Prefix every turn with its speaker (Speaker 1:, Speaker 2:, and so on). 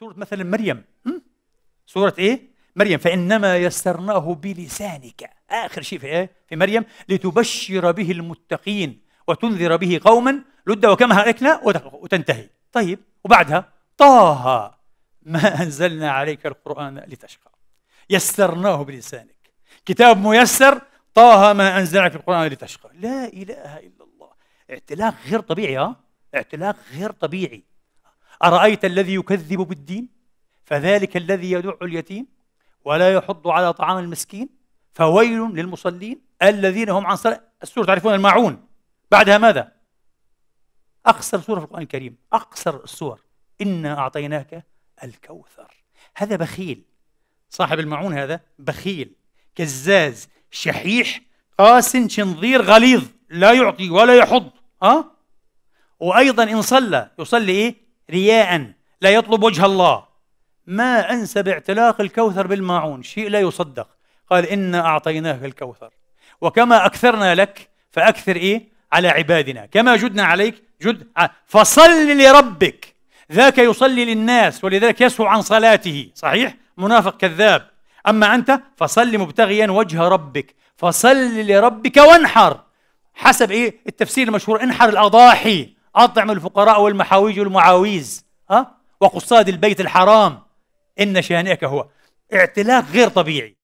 Speaker 1: سورة مثلا مريم سورة إيه؟ مريم فإنما يسرناه بلسانك آخر شيء في إيه؟ في مريم لتبشر به المتقين وتنذر به قوما لد وكما هلكنا وتنتهي طيب وبعدها طه ما أنزلنا عليك القرآن لتشقى يسرناه بلسانك كتاب ميسر طه ما أنزلنا في القرآن لتشقى لا إله إلا الله اعتلاق غير طبيعي ها اعتلاق غير طبيعي أرأيت الذي يكذب بالدين فذلك الذي يدع اليتيم ولا يحض على طعام المسكين فويل للمصلين الذين هم عن صلاة السورة تعرفون الماعون بعدها ماذا؟ أقصر سورة في القرآن الكريم أقصر السور إنا أعطيناك الكوثر هذا بخيل صاحب المعون هذا بخيل كزاز شحيح قاس شنظير غليظ لا يعطي ولا يحض ها أه؟ وأيضا إن صلى يصلي إيه رياء لا يطلب وجه الله ما أنسب اعتلاق الكوثر بالماعون شيء لا يصدق قال إنا أعطيناك الكوثر وكما أكثرنا لك فأكثر إيه على عبادنا كما جدنا عليك جد فصل لربك ذاك يصلي للناس ولذلك يسهو عن صلاته صحيح منافق كذاب أما أنت فصل مبتغيا وجه ربك فصل لربك وانحر حسب إيه التفسير المشهور انحر الأضاحي أطعم الفقراء والمحاويج والمعاويز ها أه؟ وقصاد البيت الحرام إن شانئك هو اعتلاف غير طبيعي